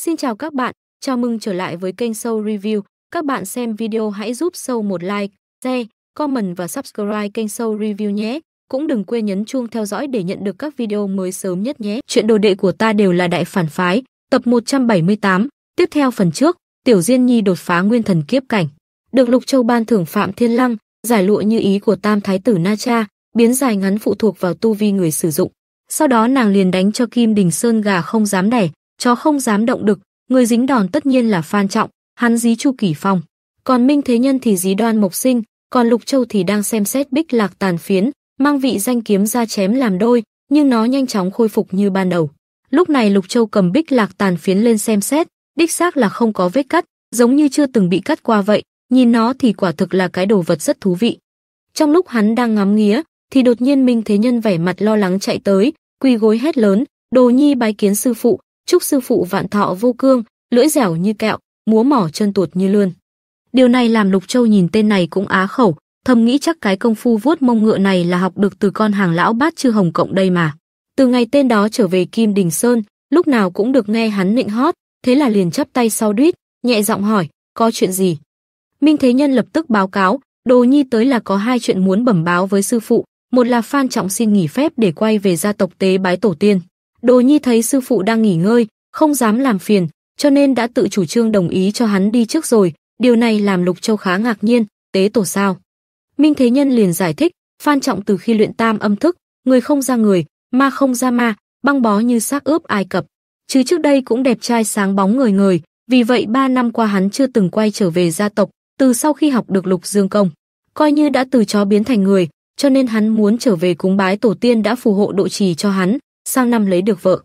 Xin chào các bạn, chào mừng trở lại với kênh Show Review. Các bạn xem video hãy giúp Show một like, share, comment và subscribe kênh Show Review nhé. Cũng đừng quên nhấn chuông theo dõi để nhận được các video mới sớm nhất nhé. Chuyện đồ đệ của ta đều là đại phản phái, tập 178. Tiếp theo phần trước, Tiểu Diên Nhi đột phá nguyên thần kiếp cảnh. Được Lục Châu ban thưởng Phạm Thiên Lăng, giải lụa như ý của Tam Thái tử Na Cha, biến dài ngắn phụ thuộc vào tu vi người sử dụng. Sau đó nàng liền đánh cho Kim Đình Sơn gà không dám đẻ, chó không dám động đực, người dính đòn tất nhiên là Phan Trọng, hắn dí Chu kỳ Phong. Còn Minh Thế Nhân thì dí Đoan Mộc Sinh, còn Lục Châu thì đang xem xét Bích Lạc Tàn Phiến, mang vị danh kiếm ra chém làm đôi, nhưng nó nhanh chóng khôi phục như ban đầu. Lúc này Lục Châu cầm Bích Lạc Tàn Phiến lên xem xét, đích xác là không có vết cắt, giống như chưa từng bị cắt qua vậy, nhìn nó thì quả thực là cái đồ vật rất thú vị. Trong lúc hắn đang ngắm nghía, thì đột nhiên Minh Thế Nhân vẻ mặt lo lắng chạy tới, quỳ gối hét lớn, "Đồ nhi bái kiến sư phụ, chúc sư phụ vạn thọ vô cương, lưỡi dẻo như kẹo, múa mỏ chân tuột như lươn. Điều này làm Lục Châu nhìn tên này cũng á khẩu, thầm nghĩ chắc cái công phu vuốt mông ngựa này là học được từ con hàng lão bát chư hồng cộng đây mà. Từ ngày tên đó trở về Kim Đình Sơn, lúc nào cũng được nghe hắn nịnh hót, thế là liền chắp tay sau đít, nhẹ giọng hỏi, có chuyện gì? Minh Thế Nhân lập tức báo cáo, Đồ Nhi tới là có hai chuyện muốn bẩm báo với sư phụ, một là Phan Trọng xin nghỉ phép để quay về gia tộc tế bái tổ tiên. Đồ Nhi thấy sư phụ đang nghỉ ngơi, không dám làm phiền, cho nên đã tự chủ trương đồng ý cho hắn đi trước rồi, điều này làm Lục Châu khá ngạc nhiên, tế tổ sao? Minh Thế Nhân liền giải thích, Phan Trọng từ khi luyện tam âm thức, người không ra người, ma không ra ma, băng bó như xác ướp Ai Cập. Chứ trước đây cũng đẹp trai sáng bóng người người, vì vậy ba năm qua hắn chưa từng quay trở về gia tộc, từ sau khi học được lục dương công. Coi như đã từ chó biến thành người, cho nên hắn muốn trở về cúng bái tổ tiên đã phù hộ độ trì cho hắn, sao năm lấy được vợ.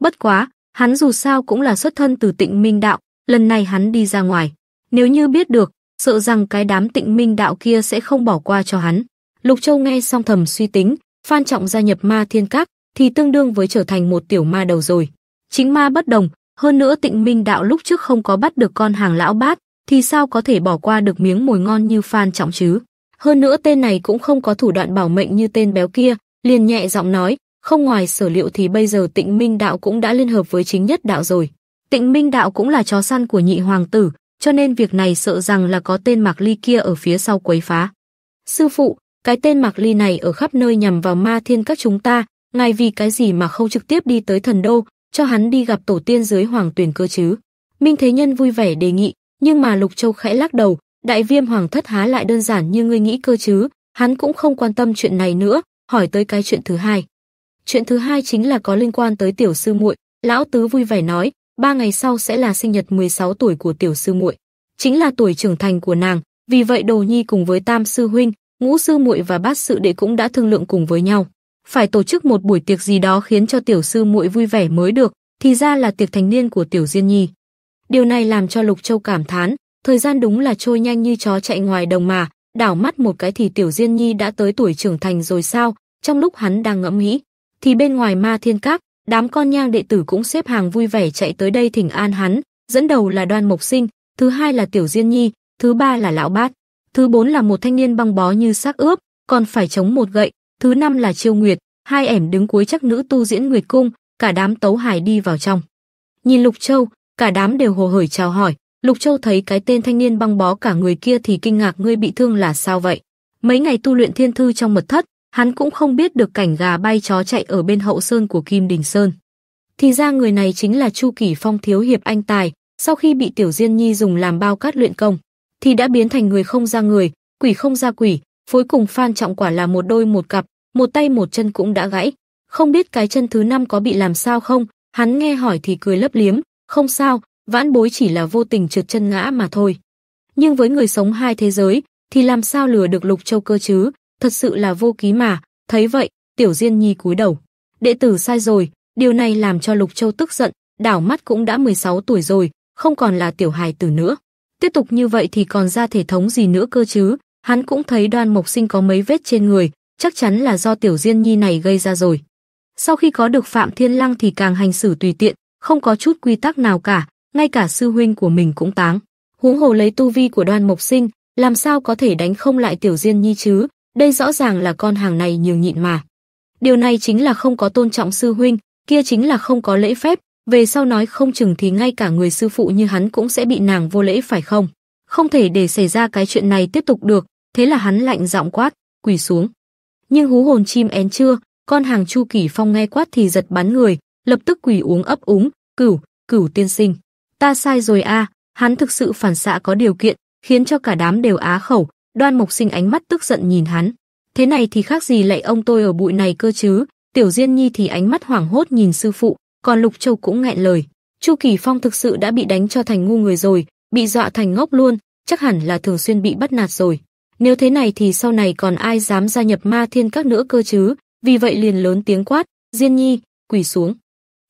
Bất quá, hắn dù sao cũng là xuất thân từ Tịnh Minh đạo, lần này hắn đi ra ngoài, nếu như biết được, sợ rằng cái đám Tịnh Minh đạo kia sẽ không bỏ qua cho hắn. Lục Châu nghe xong thầm suy tính, Phan Trọng gia nhập Ma Thiên Các thì tương đương với trở thành một tiểu ma đầu rồi. Chính ma bất đồng, hơn nữa Tịnh Minh đạo lúc trước không có bắt được con hàng lão bát, thì sao có thể bỏ qua được miếng mồi ngon như Phan Trọng chứ? Hơn nữa tên này cũng không có thủ đoạn bảo mệnh như tên béo kia, liền nhẹ giọng nói, không ngoài sở liệu thì bây giờ Tịnh Minh Đạo cũng đã liên hợp với chính nhất đạo rồi. Tịnh Minh Đạo cũng là chó săn của nhị hoàng tử, cho nên việc này sợ rằng là có tên Mạc Ly kia ở phía sau quấy phá. Sư phụ, cái tên Mạc Ly này ở khắp nơi nhằm vào ma thiên các chúng ta, ngài vì cái gì mà không trực tiếp đi tới thần đô, cho hắn đi gặp tổ tiên dưới hoàng tuyển cơ chứ. Minh Thế Nhân vui vẻ đề nghị, nhưng mà Lục Châu khẽ lắc đầu, đại viêm hoàng thất há lại đơn giản như ngươi nghĩ cơ chứ, hắn cũng không quan tâm chuyện này nữa, hỏi tới cái chuyện thứ hai. Chuyện thứ hai chính là có liên quan tới tiểu sư muội, lão tứ vui vẻ nói, ba ngày sau sẽ là sinh nhật 16 tuổi của tiểu sư muội, chính là tuổi trưởng thành của nàng, vì vậy Đồ Nhi cùng với Tam sư huynh, Ngũ sư muội và Bát sư đệ cũng đã thương lượng cùng với nhau, phải tổ chức một buổi tiệc gì đó khiến cho tiểu sư muội vui vẻ mới được, thì ra là tiệc thành niên của tiểu Diên Nhi. Điều này làm cho Lục Châu cảm thán, thời gian đúng là trôi nhanh như chó chạy ngoài đồng mà, đảo mắt một cái thì tiểu Diên Nhi đã tới tuổi trưởng thành rồi sao? Trong lúc hắn đang ngẫm nghĩ, thì bên ngoài ma thiên các, đám con nhang đệ tử cũng xếp hàng vui vẻ chạy tới đây thỉnh an hắn, dẫn đầu là đoan mộc sinh, thứ hai là tiểu diên nhi, thứ ba là lão bát, thứ bốn là một thanh niên băng bó như xác ướp, còn phải chống một gậy, thứ năm là chiêu nguyệt, hai ẻm đứng cuối chắc nữ tu diễn nguyệt cung, cả đám tấu hải đi vào trong. Nhìn Lục Châu, cả đám đều hồ hởi chào hỏi, Lục Châu thấy cái tên thanh niên băng bó cả người kia thì kinh ngạc ngươi bị thương là sao vậy? Mấy ngày tu luyện thiên thư trong mật thất, Hắn cũng không biết được cảnh gà bay chó chạy ở bên hậu sơn của Kim Đình Sơn. Thì ra người này chính là Chu Kỳ Phong thiếu hiệp anh tài, sau khi bị Tiểu Diên Nhi dùng làm bao cát luyện công, thì đã biến thành người không ra người, quỷ không ra quỷ, phối cùng Phan Trọng Quả là một đôi một cặp, một tay một chân cũng đã gãy. Không biết cái chân thứ năm có bị làm sao không, hắn nghe hỏi thì cười lấp liếm, không sao, vãn bối chỉ là vô tình trượt chân ngã mà thôi. Nhưng với người sống hai thế giới, thì làm sao lừa được Lục Châu cơ chứ, thật sự là vô ký mà, thấy vậy, Tiểu Diên Nhi cúi đầu. Đệ tử sai rồi, điều này làm cho Lục Châu tức giận, đảo mắt cũng đã 16 tuổi rồi, không còn là tiểu hài tử nữa. Tiếp tục như vậy thì còn ra thể thống gì nữa cơ chứ, hắn cũng thấy đoan mộc sinh có mấy vết trên người, chắc chắn là do Tiểu Diên Nhi này gây ra rồi. Sau khi có được Phạm Thiên Lăng thì càng hành xử tùy tiện, không có chút quy tắc nào cả, ngay cả sư huynh của mình cũng táng. Huống hồ lấy tu vi của đoan mộc sinh, làm sao có thể đánh không lại Tiểu Diên Nhi chứ, đây rõ ràng là con hàng này nhường nhịn mà. Điều này chính là không có tôn trọng sư huynh, kia chính là không có lễ phép, về sau nói không chừng thì ngay cả người sư phụ như hắn cũng sẽ bị nàng vô lễ phải không? Không thể để xảy ra cái chuyện này tiếp tục được, thế là hắn lạnh giọng quát, quỳ xuống. Nhưng hú hồn chim én chưa, con hàng Chu kỳ Phong nghe quát thì giật bắn người, lập tức quỳ uống ấp úng, "Cửu, Cửu tiên sinh, ta sai rồi a." Hắn thực sự phản xạ có điều kiện, khiến cho cả đám đều á khẩu, Đoan Mộc Sinh ánh mắt tức giận nhìn hắn. Thế này thì khác gì lại ông tôi ở bụi này cơ chứ? Tiểu Diên Nhi thì ánh mắt hoảng hốt nhìn sư phụ, còn Lục Châu cũng nghẹn lời. Chu Kỳ Phong thực sự đã bị đánh cho thành ngu người rồi, bị dọa thành ngốc luôn, chắc hẳn là thường xuyên bị bắt nạt rồi. Nếu thế này thì sau này còn ai dám gia nhập ma thiên các nữa cơ chứ? Vì vậy liền lớn tiếng quát, Diên Nhi, quỳ xuống.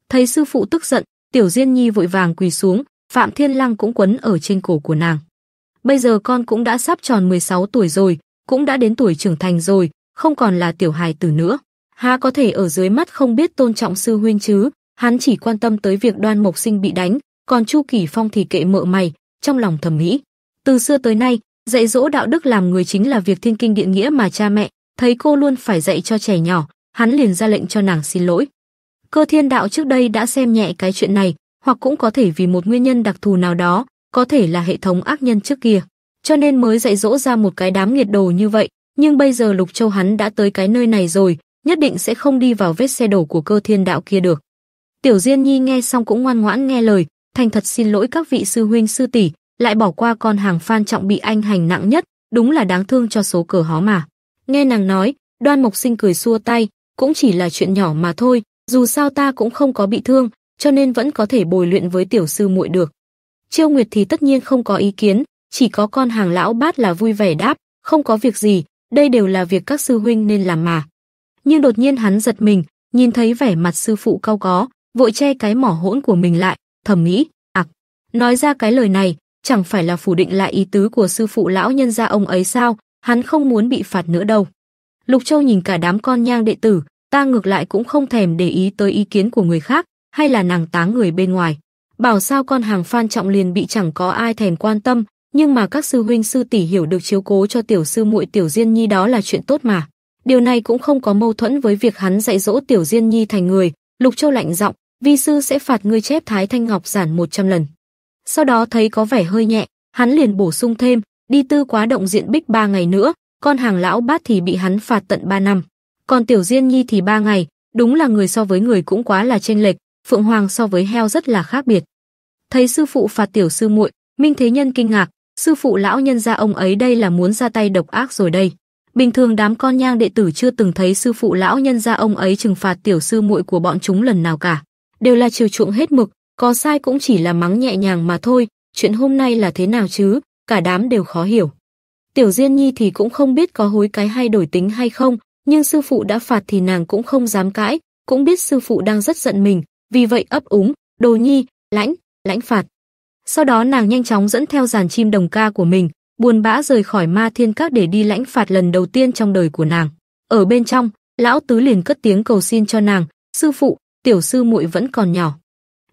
Thấy sư phụ tức giận, Tiểu Diên Nhi vội vàng quỳ xuống, Phạm Thiên Lăng cũng quấn ở trên cổ của nàng. Bây giờ con cũng đã sắp tròn 16 tuổi rồi, cũng đã đến tuổi trưởng thành rồi, không còn là tiểu hài tử nữa. Há có thể ở dưới mắt không biết tôn trọng sư huynh chứ, hắn chỉ quan tâm tới việc đoan mộc sinh bị đánh, còn Chu Kỳ Phong thì kệ mợ mày, trong lòng thầm nghĩ. Từ xưa tới nay, dạy dỗ đạo đức làm người chính là việc thiên kinh địa nghĩa mà cha mẹ, thấy cô luôn phải dạy cho trẻ nhỏ, hắn liền ra lệnh cho nàng xin lỗi. Cơ thiên đạo trước đây đã xem nhẹ cái chuyện này, hoặc cũng có thể vì một nguyên nhân đặc thù nào đó, có thể là hệ thống ác nhân trước kia, cho nên mới dạy dỗ ra một cái đám nghiệt đồ như vậy, nhưng bây giờ Lục Châu hắn đã tới cái nơi này rồi, nhất định sẽ không đi vào vết xe đổ của cơ thiên đạo kia được. Tiểu Diên Nhi nghe xong cũng ngoan ngoãn nghe lời, thành thật xin lỗi các vị sư huynh sư tỷ, lại bỏ qua con hàng Phan Trọng bị anh hành nặng nhất, đúng là đáng thương cho số cờ hó mà. Nghe nàng nói, Đoan Mộc Sinh cười xua tay, cũng chỉ là chuyện nhỏ mà thôi, dù sao ta cũng không có bị thương, cho nên vẫn có thể bồi luyện với tiểu sư muội được. Chiêu Nguyệt thì tất nhiên không có ý kiến, chỉ có con hàng lão bát là vui vẻ đáp, không có việc gì, đây đều là việc các sư huynh nên làm mà. Nhưng đột nhiên hắn giật mình, nhìn thấy vẻ mặt sư phụ cao có, vội che cái mỏ hỗn của mình lại, thầm nghĩ, ạc, nói ra cái lời này, chẳng phải là phủ định lại ý tứ của sư phụ lão nhân gia ông ấy sao, hắn không muốn bị phạt nữa đâu. Lục Châu nhìn cả đám con nhang đệ tử, ta ngược lại cũng không thèm để ý tới ý kiến của người khác, hay là nàng táng người bên ngoài. Bảo sao con hàng Phan Trọng liền bị chẳng có ai thèm quan tâm, nhưng mà các sư huynh sư tỷ hiểu được chiếu cố cho tiểu sư muội tiểu Diên Nhi đó là chuyện tốt mà. Điều này cũng không có mâu thuẫn với việc hắn dạy dỗ tiểu Diên Nhi thành người, Lục Châu lạnh giọng, vi sư sẽ phạt ngươi chép Thái Thanh Ngọc giản 100 lần. Sau đó thấy có vẻ hơi nhẹ, hắn liền bổ sung thêm, đi tư quá động diện bích 3 ngày nữa, con hàng lão bát thì bị hắn phạt tận 3 năm. Còn tiểu Diên Nhi thì 3 ngày, đúng là người so với người cũng quá là chênh lệch, phượng hoàng so với heo rất là khác biệt. Thấy sư phụ phạt tiểu sư muội, Minh Thế Nhân kinh ngạc, sư phụ lão nhân gia ông ấy đây là muốn ra tay độc ác rồi đây. Bình thường đám con nhang đệ tử chưa từng thấy sư phụ lão nhân gia ông ấy trừng phạt tiểu sư muội của bọn chúng lần nào cả, đều là chiều chuộng hết mực, có sai cũng chỉ là mắng nhẹ nhàng mà thôi, chuyện hôm nay là thế nào chứ, cả đám đều khó hiểu. Tiểu Diên Nhi thì cũng không biết có hối cái hay đổi tính hay không, nhưng sư phụ đã phạt thì nàng cũng không dám cãi, cũng biết sư phụ đang rất giận mình, vì vậy ấp úng, đồ nhi, lãnh, lãnh phạt. Sau đó nàng nhanh chóng dẫn theo dàn chim đồng ca của mình, buồn bã rời khỏi ma thiên các để đi lãnh phạt lần đầu tiên trong đời của nàng. Ở bên trong, lão tứ liền cất tiếng cầu xin cho nàng, sư phụ, tiểu sư muội vẫn còn nhỏ.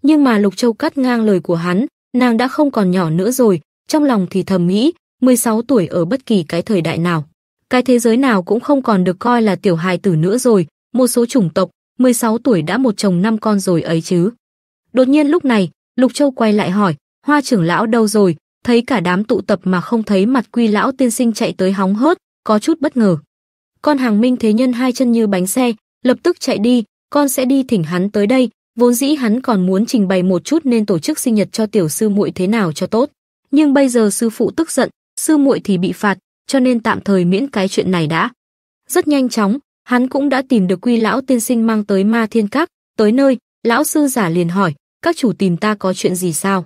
Nhưng mà Lục Châu cắt ngang lời của hắn, nàng đã không còn nhỏ nữa rồi, trong lòng thì thầm nghĩ, 16 tuổi ở bất kỳ cái thời đại nào. Cái thế giới nào cũng không còn được coi là tiểu hài tử nữa rồi, một số chủng tộc, 16 tuổi đã một chồng năm con rồi ấy chứ. Đột nhiên lúc này, Lục Châu quay lại hỏi, hoa trưởng lão đâu rồi, thấy cả đám tụ tập mà không thấy mặt quy lão tiên sinh chạy tới hóng hớt, có chút bất ngờ. Con hàng minh thế nhân hai chân như bánh xe, lập tức chạy đi, con sẽ đi thỉnh hắn tới đây, vốn dĩ hắn còn muốn trình bày một chút nên tổ chức sinh nhật cho tiểu sư muội thế nào cho tốt. Nhưng bây giờ sư phụ tức giận, sư muội thì bị phạt, cho nên tạm thời miễn cái chuyện này đã. Rất nhanh chóng, hắn cũng đã tìm được quy lão tiên sinh mang tới ma thiên các, tới nơi, lão sư giả liền hỏi, các chủ tìm ta có chuyện gì sao?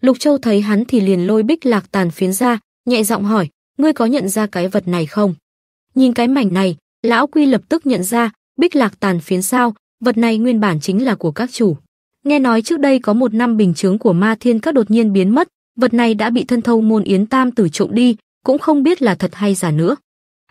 Lục Châu thấy hắn thì liền lôi bích lạc tàn phiến ra, nhẹ giọng hỏi, ngươi có nhận ra cái vật này không? Nhìn cái mảnh này, lão quy lập tức nhận ra, bích lạc tàn phiến sao, vật này nguyên bản chính là của các chủ. Nghe nói trước đây có một năm bình chướng của ma thiên các đột nhiên biến mất, vật này đã bị thân thâu môn yến tam tử trộm đi, cũng không biết là thật hay giả nữa.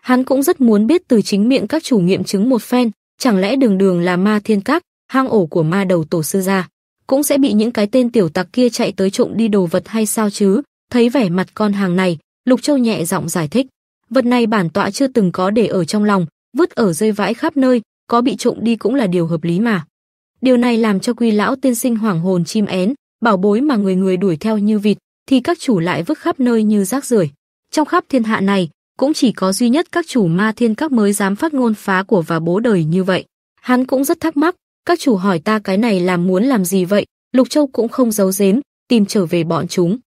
Hắn cũng rất muốn biết từ chính miệng các chủ nghiệm chứng một phen, chẳng lẽ đường đường là ma thiên các, hang ổ của ma đầu tổ sư gia, cũng sẽ bị những cái tên tiểu tặc kia chạy tới trộm đi đồ vật hay sao chứ? Thấy vẻ mặt con hàng này, Lục Châu nhẹ giọng giải thích, vật này bản tọa chưa từng có để ở trong lòng, vứt ở rơi vãi khắp nơi, có bị trộm đi cũng là điều hợp lý mà. Điều này làm cho Quy lão tiên sinh hoảng hồn chim én, bảo bối mà người người đuổi theo như vịt, thì các chủ lại vứt khắp nơi như rác rưởi. Trong khắp thiên hạ này, cũng chỉ có duy nhất các chủ ma thiên các mới dám phát ngôn phá của và bố đời như vậy. Hắn cũng rất thắc mắc, các chủ hỏi ta cái này làm muốn làm gì vậy, Lục Châu cũng không giấu giếm, tìm trở về bọn chúng.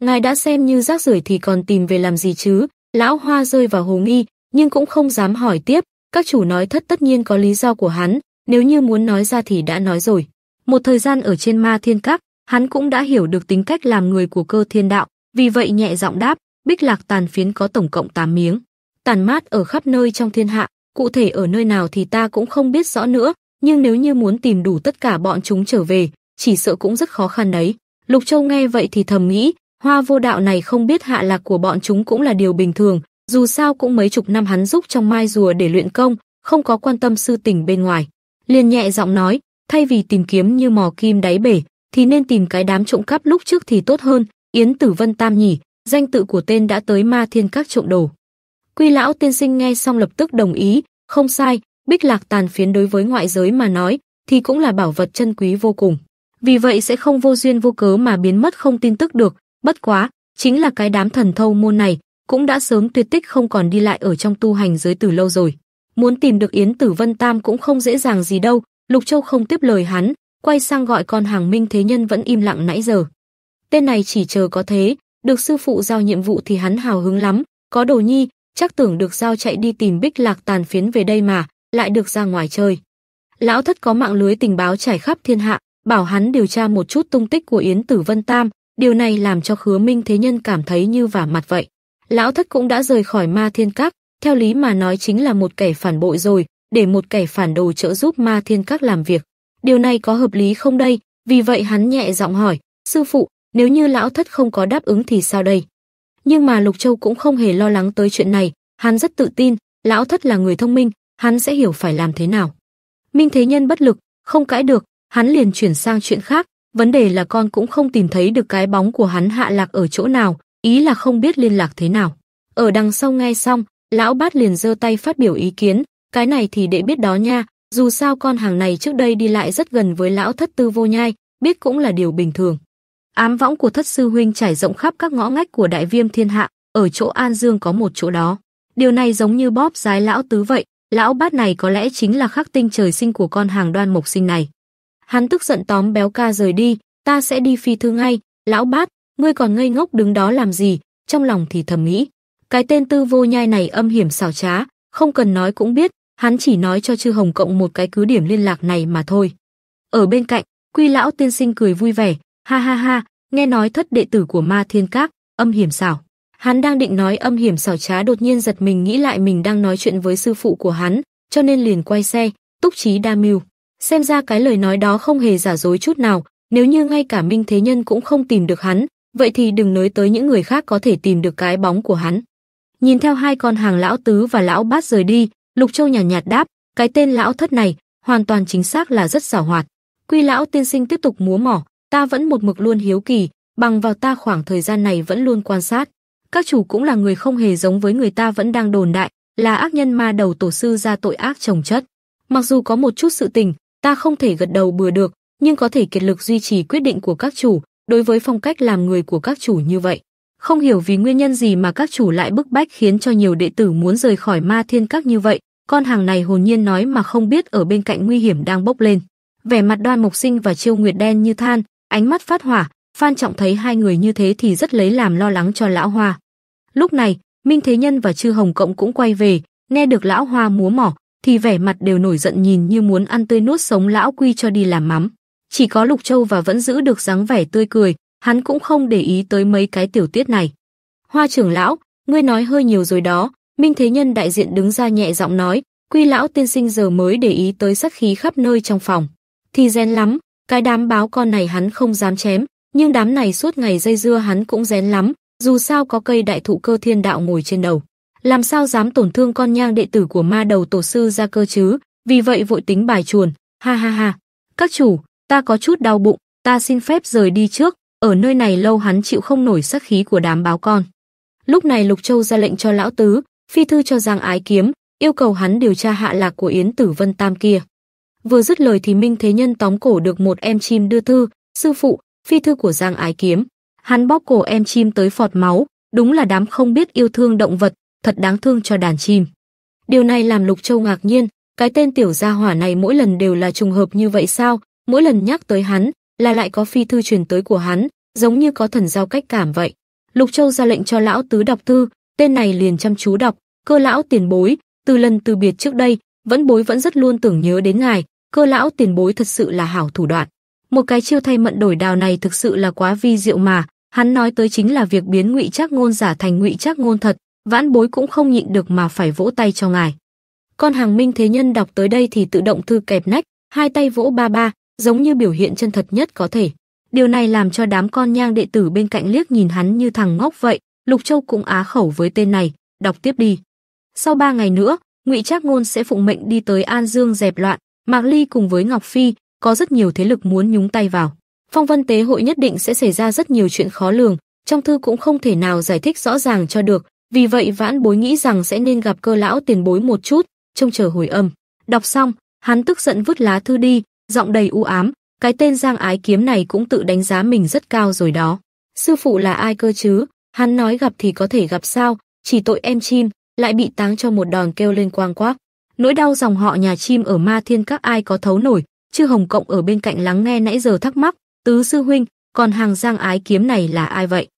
Ngài đã xem như rác rưởi thì còn tìm về làm gì chứ, lão hoa rơi vào hồ nghi, nhưng cũng không dám hỏi tiếp, các chủ nói thất tất nhiên có lý do của hắn, nếu như muốn nói ra thì đã nói rồi. Một thời gian ở trên ma thiên các, hắn cũng đã hiểu được tính cách làm người của cơ thiên đạo, vì vậy nhẹ giọng đáp, bích lạc tàn phiến có tổng cộng 8 miếng, tàn mát ở khắp nơi trong thiên hạ, cụ thể ở nơi nào thì ta cũng không biết rõ nữa, nhưng nếu như muốn tìm đủ tất cả bọn chúng trở về, chỉ sợ cũng rất khó khăn đấy. Lục Châu nghe vậy thì thầm nghĩ, hoa vô đạo này không biết hạ lạc của bọn chúng cũng là điều bình thường, dù sao cũng mấy chục năm hắn giúp trong mai rùa để luyện công, không có quan tâm sư tình bên ngoài. Liên nhẹ giọng nói, thay vì tìm kiếm như mò kim đáy bể, thì nên tìm cái đám trộm cắp lúc trước thì tốt hơn, Yến Tử Vân Tam nhỉ, danh tự của tên đã tới ma thiên các trộm đồ. Quy lão tiên sinh nghe xong lập tức đồng ý, không sai, bích lạc tàn phiến đối với ngoại giới mà nói, thì cũng là bảo vật chân quý vô cùng. Vì vậy sẽ không vô duyên vô cớ mà biến mất không tin tức được, bất quá, chính là cái đám thần thâu môn này, cũng đã sớm tuyệt tích không còn đi lại ở trong tu hành giới từ lâu rồi. Muốn tìm được Yến Tử Vân Tam cũng không dễ dàng gì đâu, Lục Châu không tiếp lời hắn, quay sang gọi con hàng minh thế nhân vẫn im lặng nãy giờ. Tên này chỉ chờ có thế, được sư phụ giao nhiệm vụ thì hắn hào hứng lắm, có đồ nhi, chắc tưởng được giao chạy đi tìm bích lạc tàn phiến về đây mà, lại được ra ngoài chơi. Lão thất có mạng lưới tình báo trải khắp thiên hạ, bảo hắn điều tra một chút tung tích của Yến Tử Vân Tam, điều này làm cho khứa minh thế nhân cảm thấy như vả mặt vậy. Lão thất cũng đã rời khỏi ma thiên các, theo lý mà nói chính là một kẻ phản bội rồi, để một kẻ phản đồ trợ giúp ma thiên các làm việc. Điều này có hợp lý không đây? Vì vậy hắn nhẹ giọng hỏi, sư phụ, nếu như lão thất không có đáp ứng thì sao đây? Nhưng mà Lục Châu cũng không hề lo lắng tới chuyện này, hắn rất tự tin, lão thất là người thông minh, hắn sẽ hiểu phải làm thế nào. Minh Thế Nhân bất lực, không cãi được, hắn liền chuyển sang chuyện khác, vấn đề là con cũng không tìm thấy được cái bóng của hắn hạ lạc ở chỗ nào, ý là không biết liên lạc thế nào. Ở đằng sau nghe xong, lão bát liền giơ tay phát biểu ý kiến, cái này thì để biết đó nha, dù sao con hàng này trước đây đi lại rất gần với lão thất tư vô nhai, biết cũng là điều bình thường. Ám võng của thất sư huynh trải rộng khắp các ngõ ngách của đại viêm thiên hạ, ở chỗ An Dương có một chỗ đó. Điều này giống như bóp giái lão tứ vậy, lão bát này có lẽ chính là khắc tinh trời sinh của con hàng đoan mộc sinh này. Hắn tức giận tóm béo ca rời đi, ta sẽ đi phi thư ngay, lão bát, ngươi còn ngây ngốc đứng đó làm gì, trong lòng thì thầm nghĩ. Cái tên tư vô nhai này âm hiểm xảo trá, không cần nói cũng biết, hắn chỉ nói cho chư Hồng Cộng một cái cứ điểm liên lạc này mà thôi. Ở bên cạnh, quy lão tiên sinh cười vui vẻ, Ha ha ha, nghe nói thất đệ tử của ma thiên các, âm hiểm xảo. Hắn đang định nói âm hiểm xảo trá đột nhiên giật mình nghĩ lại mình đang nói chuyện với sư phụ của hắn, cho nên liền quay xe, túc trí đa mưu. Xem ra cái lời nói đó không hề giả dối chút nào, nếu như ngay cả Minh Thế Nhân cũng không tìm được hắn, vậy thì đừng nói tới những người khác có thể tìm được cái bóng của hắn. Nhìn theo hai con hàng lão tứ và lão bát rời đi, Lục Châu nhàn nhạt, nhạt đáp, cái tên lão thất này, hoàn toàn chính xác là rất xảo hoạt. Quy lão tiên sinh tiếp tục múa mỏ, Ta vẫn một mực luôn hiếu kỳ, bằng vào ta khoảng thời gian này vẫn luôn quan sát. Các chủ cũng là người không hề giống với người ta vẫn đang đồn đại, là ác nhân ma đầu tổ sư ra tội ác trồng chất. Mặc dù có một chút sự tình, ta không thể gật đầu bừa được, nhưng có thể kiệt lực duy trì quyết định của các chủ, đối với phong cách làm người của các chủ như vậy. Không hiểu vì nguyên nhân gì mà các chủ lại bức bách khiến cho nhiều đệ tử muốn rời khỏi ma thiên các như vậy, con hàng này hồn nhiên nói mà không biết ở bên cạnh nguy hiểm đang bốc lên. Vẻ mặt đoan mộc sinh và chiêu nguyệt đen như than, ánh mắt phát hỏa, Phan Trọng thấy hai người như thế thì rất lấy làm lo lắng cho lão Hoa. Lúc này, Minh Thế Nhân và Trư Hồng Cộng cũng quay về, nghe được lão Hoa múa mỏ, thì vẻ mặt đều nổi giận nhìn như muốn ăn tươi nuốt sống lão quy cho đi làm mắm. Chỉ có Lục Châu và vẫn giữ được dáng vẻ tươi cười, hắn cũng không để ý tới mấy cái tiểu tiết này. Hoa trưởng lão, ngươi nói hơi nhiều rồi đó, Minh Thế Nhân đại diện đứng ra nhẹ giọng nói, quy lão tiên sinh giờ mới để ý tới sát khí khắp nơi trong phòng. Thì ghen lắm, cái đám báo con này hắn không dám chém, nhưng đám này suốt ngày dây dưa hắn cũng rén lắm, dù sao có cây đại thụ cơ thiên đạo ngồi trên đầu. Làm sao dám tổn thương con nhang đệ tử của ma đầu tổ sư ra cơ chứ, vì vậy vội tính bài chuồn, ha ha ha. Các chủ, ta có chút đau bụng, ta xin phép rời đi trước, ở nơi này lâu hắn chịu không nổi sắc khí của đám báo con. Lúc này Lục Châu ra lệnh cho lão tứ, phi thư cho Giang Ái Kiếm, yêu cầu hắn điều tra hạ lạc của Yến Tử Vân Tam kia. Vừa dứt lời thì Minh Thế Nhân tóm cổ được một em chim đưa thư, sư phụ, phi thư của Giang Ái Kiếm. Hắn bóp cổ em chim tới phọt máu, đúng là đám không biết yêu thương động vật, thật đáng thương cho đàn chim. Điều này làm Lục Châu ngạc nhiên, cái tên tiểu gia hỏa này mỗi lần đều là trùng hợp như vậy sao, mỗi lần nhắc tới hắn là lại có phi thư truyền tới của hắn, giống như có thần giao cách cảm vậy. Lục Châu ra lệnh cho lão tứ đọc thư, tên này liền chăm chú đọc, cơ lão tiền bối, từ lần từ biệt trước đây, vẫn bối vẫn rất luôn tưởng nhớ đến ngài, cơ lão tiền bối thật sự là hảo thủ đoạn. Một cái chiêu thay mận đổi đào này thực sự là quá vi diệu mà, hắn nói tới chính là việc biến ngụy trác ngôn giả thành ngụy trác ngôn thật, vãn bối cũng không nhịn được mà phải vỗ tay cho ngài. Con hàng minh thế nhân đọc tới đây thì tự động thư kẹp nách, hai tay vỗ ba ba, giống như biểu hiện chân thật nhất có thể. Điều này làm cho đám con nhang đệ tử bên cạnh liếc nhìn hắn như thằng ngốc vậy, Lục Châu cũng á khẩu với tên này, đọc tiếp đi. Sau ba ngày nữa, Ngụy Trác Ngôn sẽ phụng mệnh đi tới An Dương dẹp loạn, Mạc Ly cùng với Ngọc Phi có rất nhiều thế lực muốn nhúng tay vào. Phong Vân Tế hội nhất định sẽ xảy ra rất nhiều chuyện khó lường, trong thư cũng không thể nào giải thích rõ ràng cho được, vì vậy Vãn Bối nghĩ rằng sẽ nên gặp Cơ lão tiền bối một chút, trông chờ hồi âm. Đọc xong, hắn tức giận vứt lá thư đi, giọng đầy u ám, cái tên Giang Ái Kiếm này cũng tự đánh giá mình rất cao rồi đó. Sư phụ là ai cơ chứ? Hắn nói gặp thì có thể gặp sao, chỉ tội em chim lại bị táng cho một đòn kêu lên quang quác. Nỗi đau dòng họ nhà chim ở Ma Thiên các ai có thấu nổi, chứ Hồng Cộng ở bên cạnh lắng nghe nãy giờ thắc mắc, tứ sư huynh, còn hàng giang ái kiếm này là ai vậy?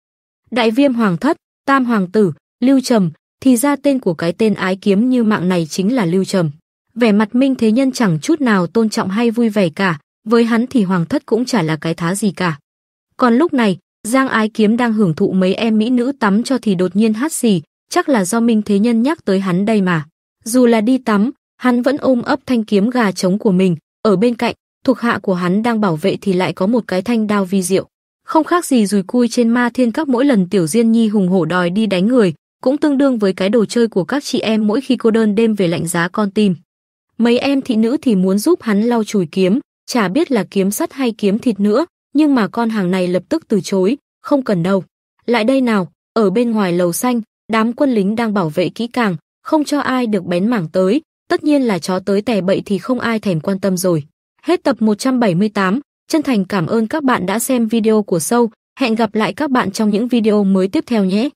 Đại viêm hoàng thất, tam hoàng tử, Lưu Trầm, thì ra tên của cái tên ái kiếm như mạng này chính là Lưu Trầm. Vẻ mặt Minh Thế Nhân chẳng chút nào tôn trọng hay vui vẻ cả, với hắn thì hoàng thất cũng chả là cái thá gì cả. Còn lúc này, Giang Ái Kiếm đang hưởng thụ mấy em mỹ nữ tắm cho thì đột nhiên hát gì chắc là do Minh Thế Nhân nhắc tới hắn đây mà. Dù là đi tắm, hắn vẫn ôm ấp thanh kiếm gà trống của mình, ở bên cạnh, thuộc hạ của hắn đang bảo vệ thì lại có một cái thanh đao vi diệu. Không khác gì rùi cui trên ma thiên các mỗi lần tiểu diên nhi hùng hổ đòi đi đánh người, cũng tương đương với cái đồ chơi của các chị em mỗi khi cô đơn đêm về lạnh giá con tim. Mấy em thị nữ thì muốn giúp hắn lau chùi kiếm, chả biết là kiếm sắt hay kiếm thịt nữa, nhưng mà con hàng này lập tức từ chối, không cần đâu. Lại đây nào, ở bên ngoài lầu xanh, đám quân lính đang bảo vệ kỹ càng, không cho ai được bén mảng tới, tất nhiên là chó tới tè bậy thì không ai thèm quan tâm rồi. Hết tập 178, chân thành cảm ơn các bạn đã xem video của sâu, hẹn gặp lại các bạn trong những video mới tiếp theo nhé.